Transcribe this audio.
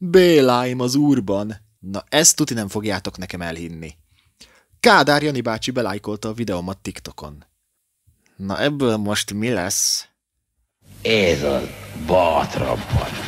Béláim az úrban! Na ezt tuti nem fogjátok nekem elhinni. Kádár Jani bácsi belájkolta a videómat TikTokon. Na ebből most mi lesz? Ez az, bátrabban.